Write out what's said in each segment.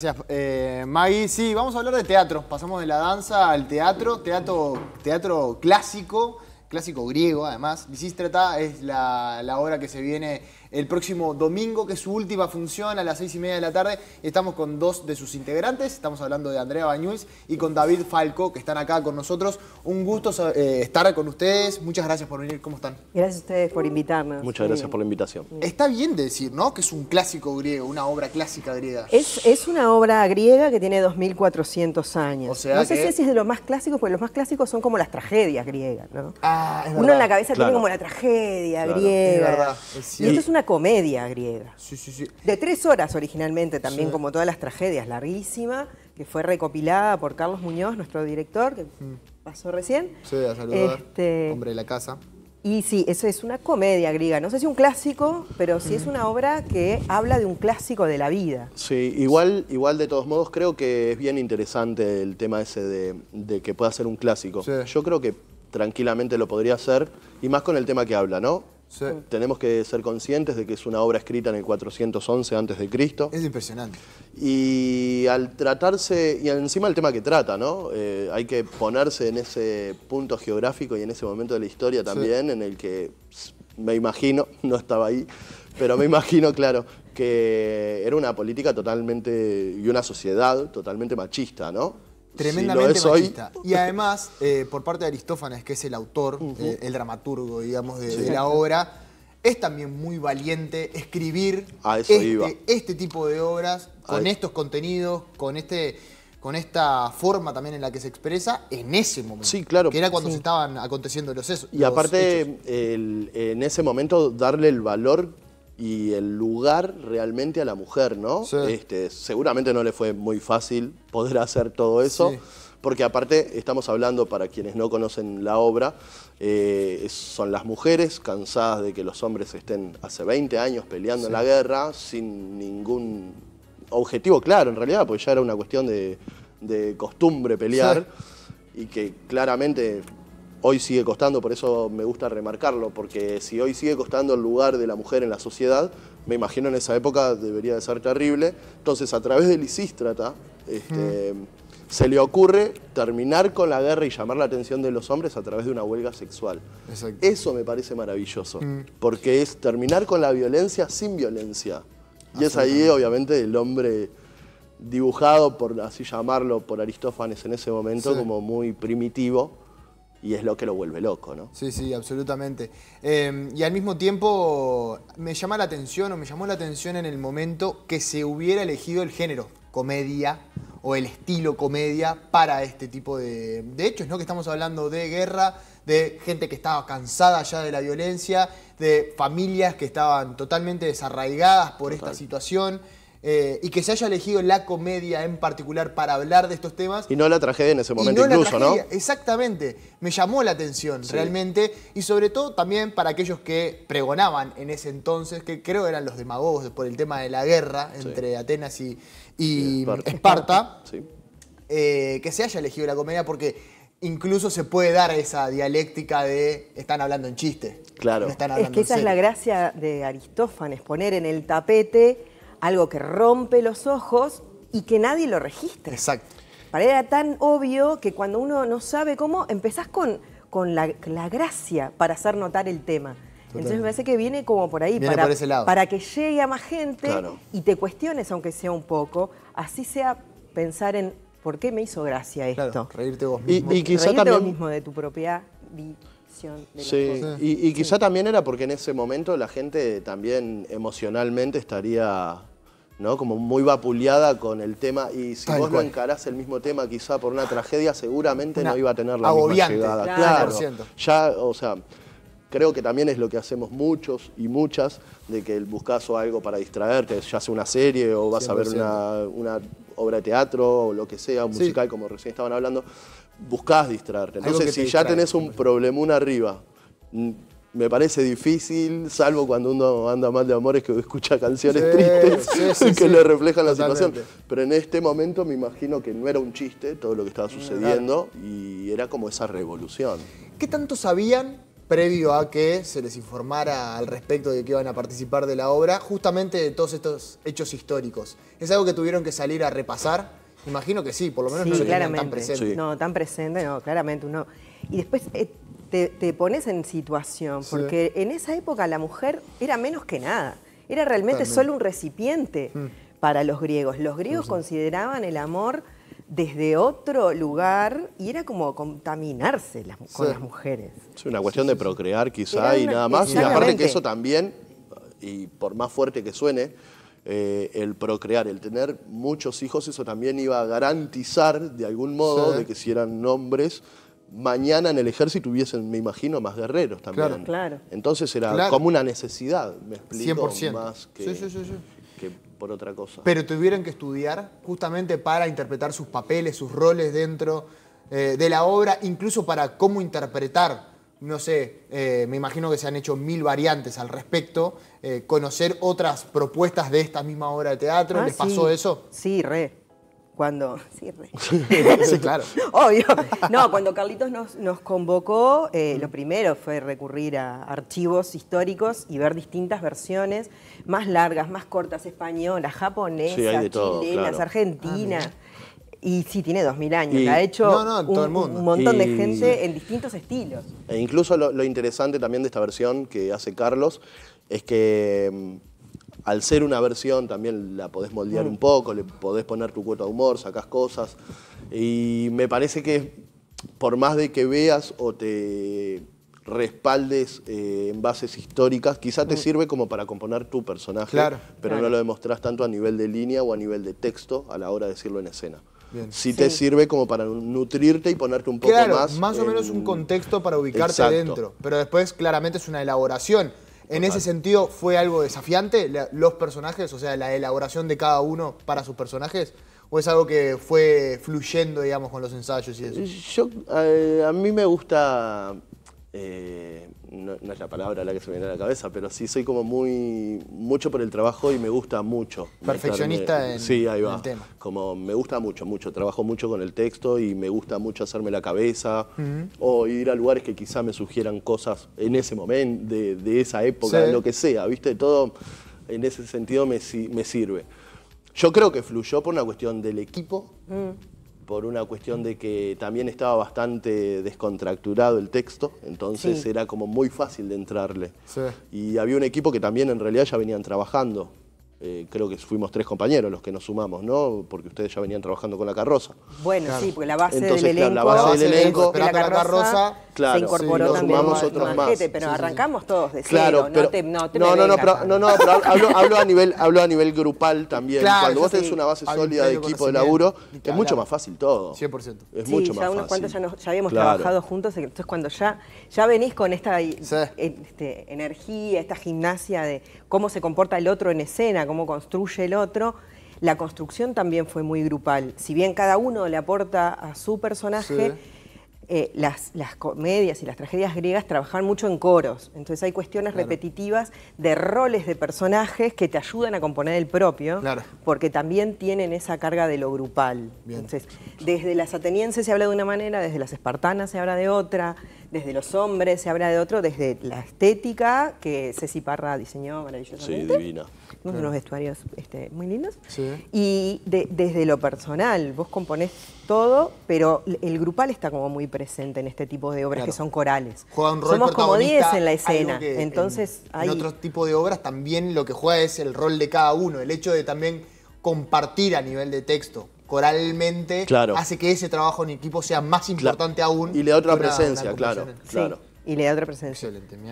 Gracias, eh, Maggie. Sí, vamos a hablar de teatro. Pasamos de la danza al teatro, teatro, teatro clásico, clásico griego además. Lisístrata es la, la obra que se viene el próximo domingo, que es su última función a las seis y media de la tarde. Estamos con dos de sus integrantes, estamos hablando de Andrea Bañuiz y con David Falco, que están acá con nosotros. Un gusto eh, estar con ustedes, muchas gracias por venir, ¿cómo están? Gracias a ustedes por invitarnos. Muchas gracias por la invitación. Está bien decir, ¿no? Que es un clásico griego, una obra clásica griega. Es, es una obra griega que tiene 2.400 años. no sé si es de los más clásicos, porque los más clásicos son como las tragedias griegas, ¿no? Ah, Uno en la cabeza tiene como la tragedia griega. verdad, y esto es una comedia griega. De tres horas originalmente, también como todas las tragedias, larguísima, que fue recopilada por Carlos Muñoz, nuestro director, que mm. pasó recién. Este, hombre de la casa. Y sí, eso es una comedia griega. No sé si un clásico, pero sí es mm. una obra que habla de un clásico de la vida. Sí, igual, igual de todos modos creo que es bien interesante el tema ese de, que pueda ser un clásico. Yo creo que tranquilamente lo podría hacer, y más con el tema que habla, ¿no? Tenemos que ser conscientes de que es una obra escrita en el 411 antes de Cristo. Es impresionante. Y al tratarse, y encima el tema que trata, ¿no? Eh, hay que ponerse en ese punto geográfico y en ese momento de la historia también, en el que me imagino, no estaba ahí, pero me imagino, claro, que era una política totalmente y una sociedad totalmente machista, ¿no? Tremendamente si Y además, eh, por parte de Aristófanes, que es el autor, eh, el dramaturgo, digamos, de, la obra, es también muy valiente escribir este, este, tipo de obras con estos contenidos, con este con esta forma también en la que se expresa en ese momento. Sí, claro. Que era cuando se estaban aconteciendo los hechos. Y aparte, en ese momento, darle el valor y el lugar realmente a la mujer, ¿no? Este, seguramente no le fue muy fácil poder hacer todo eso, porque aparte estamos hablando, para quienes no conocen la obra, eh, son las mujeres cansadas de que los hombres estén hace 20 años peleando en la guerra sin ningún objetivo claro, en realidad, porque ya era una cuestión de costumbre pelear y que claramente hoy sigue costando, por eso me gusta remarcarlo, porque si hoy sigue costando el lugar de la mujer en la sociedad, me imagino en esa época debería de ser terrible. Entonces, a través de lisístrata, este, mm. se le ocurre terminar con la guerra y llamar la atención de los hombres a través de una huelga sexual. Eso me parece maravilloso, mm. porque es terminar con la violencia sin violencia. Y es ahí, obviamente, el hombre dibujado, por así llamarlo, por Aristófanes en ese momento, como muy primitivo y es lo que lo vuelve loco, ¿no? Sí, sí, absolutamente. Em, y al mismo tiempo me llama la atención o me llamó la atención en el momento que se hubiera elegido el género comedia o el estilo comedia para este tipo de, de hechos, ¿no? Que estamos hablando de guerra, de gente que estaba cansada ya de la violencia, de familias que estaban totalmente desarraigadas por esta situación. Eh, y que se haya elegido la comedia en particular para hablar de estos temas. Y no la tragedia en ese momento, incluso, ¿no? Exactamente, me llamó la atención realmente, y sobre todo también para aquellos que pregonaban en ese entonces, que creo eran los demagogos por el tema de la guerra entre Atenas y, Esparta, eh, que se haya elegido la comedia porque incluso se puede dar esa dialéctica de están hablando en chiste. Claro. están es que esa es la gracia de Aristófanes, poner en el tapete algo que rompe los ojos y que nadie lo registre. Exacto. Para él era tan obvio que cuando uno no sabe cómo, empezás con, con la, gracia para hacer notar el tema. Entonces me parece que viene como por ahí, para, para que llegue a más gente y te cuestiones, aunque sea un poco, así sea pensar en por qué me hizo gracia esto. Claro, reírte vos mismo. Y, quizá de tu propia visión. sí, y, quizá también era porque en ese momento la gente también emocionalmente estaría ¿no? Como muy vapuleada con el tema. Y si vos no encarás el mismo tema, quizá por una tragedia, seguramente no iba a tener la misma llegada. Claro. Ya, o sea, creo que también es lo que hacemos muchos y muchas, de que buscas algo para distraerte, ya sea una serie o vas a ver una, obra de teatro o lo que sea, un musical, como recién estaban hablando. buscas distraerte. Entonces, si ya tenés un problema una arriba me parece difícil, salvo cuando uno anda mal de amores que escucha canciones tristes que le reflejan la situación. Pero en este momento me imagino que no era un chiste todo lo que estaba sucediendo y era como esa revolución. ¿Qué tanto sabían previo a que se les informara al respecto de que iban a participar de la obra, justamente de todos estos hechos históricos? ¿Es algo que tuvieron que salir a repasar? Imagino que sí, por lo menos no lo tan presente. No, tan presente, no, claramente uno. Y después eh, te, pones en situación, porque en esa época la mujer era menos que nada, era realmente solo un recipiente mm. para los griegos. Los griegos consideraban el amor desde otro lugar y era como contaminarse con las mujeres. Es una cuestión de procrear quizá y nada más. Y aparte que eso también, y por más fuerte que suene, eh, el procrear, el tener muchos hijos, eso también iba a garantizar de algún modo de que si eran hombres mañana en el ejército hubiesen, me imagino, más guerreros también. Claro, claro. Entonces era como una necesidad, me explico, 100%. más que, sí, sí, sí, por otra cosa. Pero tuvieron que estudiar justamente para interpretar sus papeles, sus roles dentro eh, de la obra, incluso para cómo interpretar no sé, eh, me imagino que se han hecho mil variantes al respecto, eh, conocer otras propuestas de esta misma obra de teatro, ah, ¿les pasó eso? Sí, re cuando... Sí, sí claro. Obvio. No, cuando Carlitos nos, nos convocó, eh, lo primero fue recurrir a archivos históricos y ver distintas versiones, más largas, más cortas, españolas, japonesas, chilenas, ah, argentinas. y sí, tiene 2000 años, ha hecho un, montón de gente en distintos estilos. E incluso lo interesante también de esta versión que hace Carlos es que mm, al ser una versión también la podés moldear mm. un poco, le podés poner tu cuota de humor, sacas cosas. Y me parece que por más de que veas o te respaldes eh, en bases históricas, quizá te mm. sirve como para componer tu personaje, claro, pero no lo demostrás tanto a nivel de línea o a nivel de texto a la hora de decirlo en escena. Si te sirve como para nutrirte y ponerte un poco claro, más. Más o menos un contexto para ubicarte adentro. Pero después, claramente, es una elaboración. En ese sentido, ¿fue algo desafiante los personajes? O sea, la elaboración de cada uno para sus personajes. ¿O es algo que fue fluyendo, digamos, con los ensayos y eso? Yo, eh, a mí me gusta eh, no, es la palabra la que se me viene a la cabeza, pero sí soy como muy, mucho por el trabajo y me gusta mucho. Perfeccionista en, sí, ahí va. Como me gusta mucho, mucho, trabajo mucho con el texto y me gusta mucho hacerme la cabeza o ir a lugares que quizás me sugieran cosas en ese momento, de, esa época, lo que sea, ¿viste? Todo en ese sentido me, me sirve. Yo creo que fluyó por una cuestión del equipo, mm por una cuestión de que también estaba bastante descontracturado el texto, entonces era como muy fácil de entrarle. Y había un equipo que también en realidad ya venían trabajando. Eh, creo que fuimos tres compañeros los que nos sumamos, ¿no? Porque ustedes ya venían trabajando con la carroza. Bueno, sí, porque la base del elenco... la carroza se incorporó también sumamos otros pero arrancamos todos de claro, no, te, no, no, no, pero, hablo, a nivel, hablo a nivel grupal también. Cuando vos tenés una base sólida de equipo de laburo, es mucho más fácil todo. 100%. Es mucho más ya unos cuantos ya, habíamos trabajado juntos, entonces cuando ya, ya venís con esta este, energía, esta gimnasia de cómo se comporta el otro en escena, cómo construye el otro, la construcción también fue muy grupal. Si bien cada uno le aporta a su personaje eh, las, las, comedias y las tragedias griegas trabajan mucho en coros, entonces hay cuestiones repetitivas de roles de personajes que te ayudan a componer el propio, porque también tienen esa carga de lo grupal. Entonces, desde las atenienses se habla de una manera, desde las espartanas se habla de otra, desde los hombres se habla de otro, desde la estética que Ceci Parra diseñó maravillosamente. Sí, divina. Tenemos unos vestuarios este, muy lindos. Sí. Y desde lo personal, vos componés todo, pero el grupal está como muy presente en este tipo de obras que son corales. Juega un rol Somos como 10 en la escena. Entonces, en, hay... en otro tipo de obras también lo que juega es el rol de cada uno, el hecho de también compartir a nivel de texto coralmente hace que ese trabajo en equipo sea más importante aún. Y le da otra presencia, claro, y le da otra presencia. Excelente, mi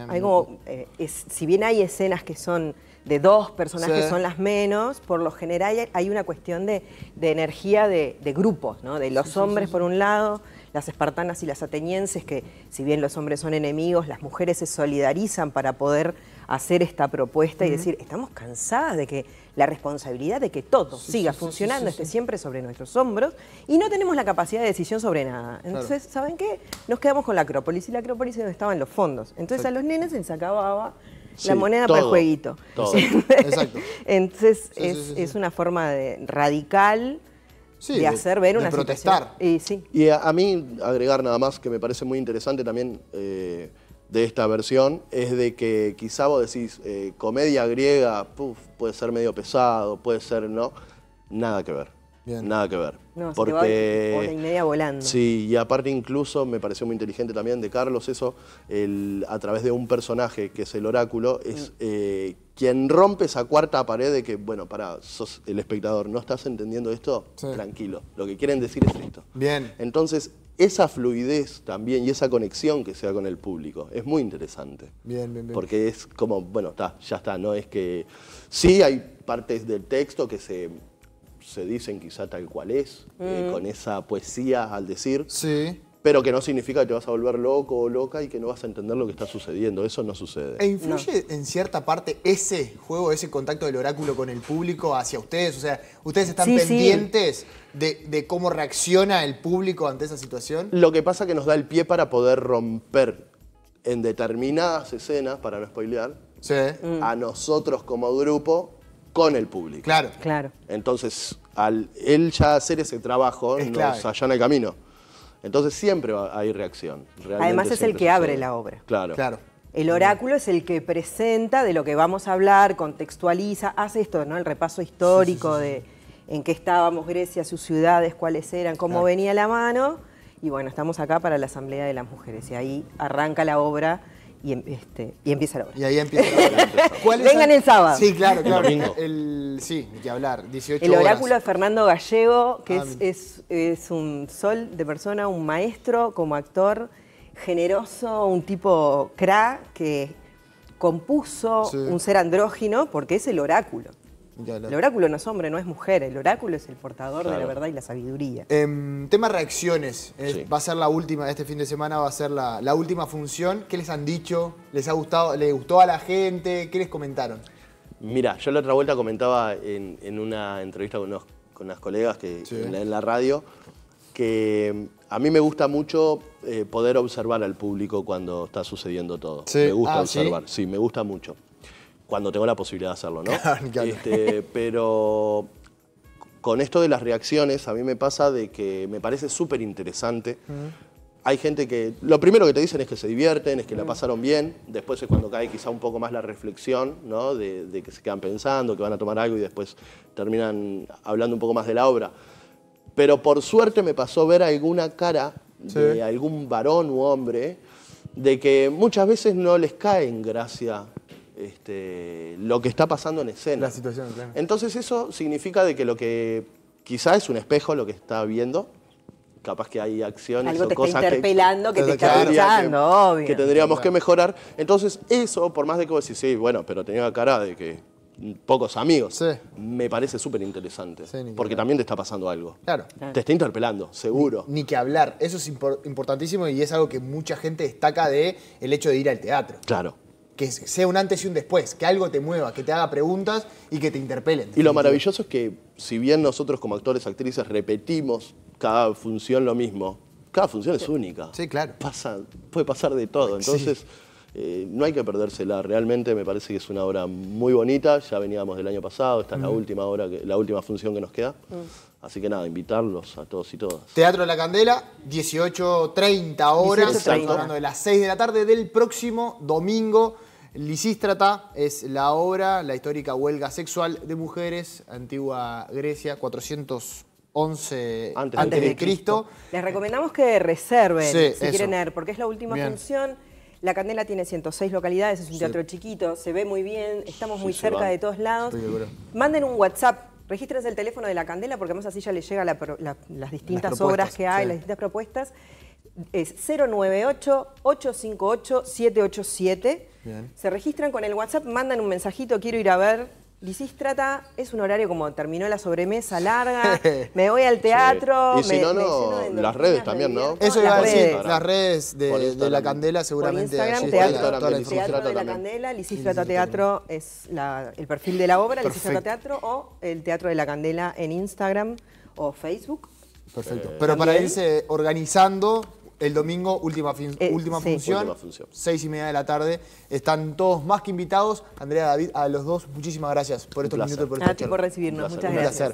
eh, es, si bien hay escenas que son de dos personajes que son las menos, por lo general hay una cuestión de, energía de, grupos, ¿no? De los hombres por un lado, las espartanas y las atenienses, que si bien los hombres son enemigos, las mujeres se solidarizan para poder hacer esta propuesta y decir, estamos cansadas de que la responsabilidad de que todo siga funcionando esté siempre sobre nuestros hombros y no tenemos la capacidad de decisión sobre nada. Entonces, ¿saben qué? Nos quedamos con la Acrópolis y la Acrópolis es donde estaban los fondos. Entonces a los nenes se les acababa la moneda para el jueguito. Exacto. Entonces es, una forma de, radical de hacer ver una protestar. Situación. Y, a, mí agregar nada más que me parece muy interesante también eh, de esta versión es de que quizá vos decís eh, comedia griega, puede ser medio pesado, puede ser no, nada que ver. Nada que ver. No, porque... volando. Sí, y aparte incluso me pareció muy inteligente también de Carlos eso, el, a través de un personaje que es el oráculo, es mm. eh, quien rompe esa cuarta pared de que, bueno, para, sos el espectador, ¿no estás entendiendo esto? Tranquilo, lo que quieren decir es esto. Bien. Entonces, esa fluidez también y esa conexión que se da con el público. Es muy interesante. Bien, bien, bien. Porque es como, bueno, está, ya está, no es que sí hay partes del texto que se se dicen quizá tal cual es, eh, mm. con esa poesía al decir. Sí. Pero que no significa que te vas a volver loco o loca y que no vas a entender lo que está sucediendo. Eso no sucede. ¿E influye en cierta parte ese juego, ese contacto del oráculo con el público hacia ustedes? O sea, ¿ustedes están pendientes De, cómo reacciona el público ante esa situación? Lo que pasa es que nos da el pie para poder romper en determinadas escenas, para no spoilear, mm. a nosotros como grupo con el público. Claro. claro. Entonces, al él ya hacer ese trabajo, nos allana el camino. Entonces siempre hay reacción. Además es el que abre la obra. Claro. claro. El oráculo es el que presenta de lo que vamos a hablar, contextualiza, hace esto, ¿no? El repaso histórico de en qué estábamos Grecia, sus ciudades, cuáles eran, cómo venía la mano. Y bueno, estamos acá para la Asamblea de las Mujeres y ahí arranca la obra y, em, este, y empieza la obra. Vengan el sábado. Sí, claro, claro. El, sí, hay hablar. el oráculo de Fernando Gallego, que ah, es, un sol de persona, un maestro como actor generoso, un tipo cra que compuso un ser andrógino porque es el oráculo. El oráculo no es hombre, no es mujer. El oráculo es el portador de la verdad y la sabiduría. en em, tema reacciones. Va a ser la última, este fin de semana va a ser la, última función. ¿Qué les han dicho? ¿Les ha gustado? ¿Le gustó a la gente? ¿Qué les comentaron? Mira, yo la otra vuelta comentaba en, una entrevista con, unas colegas que, en, la, radio que em, a mí me gusta mucho eh, poder observar al público cuando está sucediendo todo. Me gusta ah, observar, ¿sí? me gusta mucho cuando tengo la posibilidad de hacerlo, ¿no? Este, pero con esto de las reacciones, a mí me pasa de que me parece súper interesante. Hay gente que lo primero que te dicen es que se divierten, es que la pasaron bien, después es cuando cae quizá un poco más la reflexión, ¿no? De, que se quedan pensando, que van a tomar algo y después terminan hablando un poco más de la obra. Pero por suerte me pasó ver alguna cara de algún varón u hombre de que muchas veces no les cae en gracia este, lo que está pasando en escena. La situación, Entonces eso significa de que lo que quizá es un espejo lo que está viendo, capaz que hay acciones Algo te está interpelando que, te están pensando, obvio. Que tendríamos que mejorar. Entonces eso, por más de que vos sí, bueno, pero tenía cara de que pocos amigos, me parece súper interesante. porque también te está pasando algo. Claro. Te está interpelando, seguro. Ni, que hablar. Eso es importantísimo y es algo que mucha gente destaca de el hecho de ir al teatro. Claro que sea un antes y un después, que algo te mueva, que te haga preguntas y que te interpelen. Y lo maravilloso es que si bien nosotros como actores, actrices repetimos cada función lo mismo, cada función es única. Sí, claro. Pasa, puede pasar de todo, entonces eh, no hay que perdérsela. Realmente me parece que es una obra muy bonita, ya veníamos del año pasado, esta es la última obra, la última función que nos queda. Mm. Así que nada, invitarlos a todos y todas. Teatro de la Candela, 18.30 horas, estamos hablando de las 6 de la tarde del próximo domingo. Lisístrata es la obra, la histórica huelga sexual de mujeres, antigua Grecia, 411 antes, de, Cristo. Les recomendamos que reserven si quieren ir, porque es la última función. La Candela tiene 106 localidades, es un teatro chiquito, se ve muy bien, estamos muy cerca de todos lados. Manden un WhatsApp, regístrense el teléfono de La Candela porque más así ya les llega las distintas obras que hay, las distintas propuestas es 098-858-787. Se registran con el WhatsApp, mandan un mensajito, quiero ir a ver. L'Isistrata es un horario como terminó la sobremesa larga, me voy al teatro. Y si no, no, las redes también, ¿no? Eso iba a decir, las redes de, La Candela seguramente. Instagram, teatro, de La Candela, L'Isistrata Teatro es el perfil de la obra, L'Isistrata Teatro o el Teatro de La Candela en Instagram o Facebook. Perfecto. Eh, Pero para irse organizando el domingo, última, eh, última, función, última, seis y media de la tarde. Están todos más que invitados. Andrea, David, a los dos, muchísimas gracias por estos minutos. Por a Gracias por recibirnos, muchas gracias.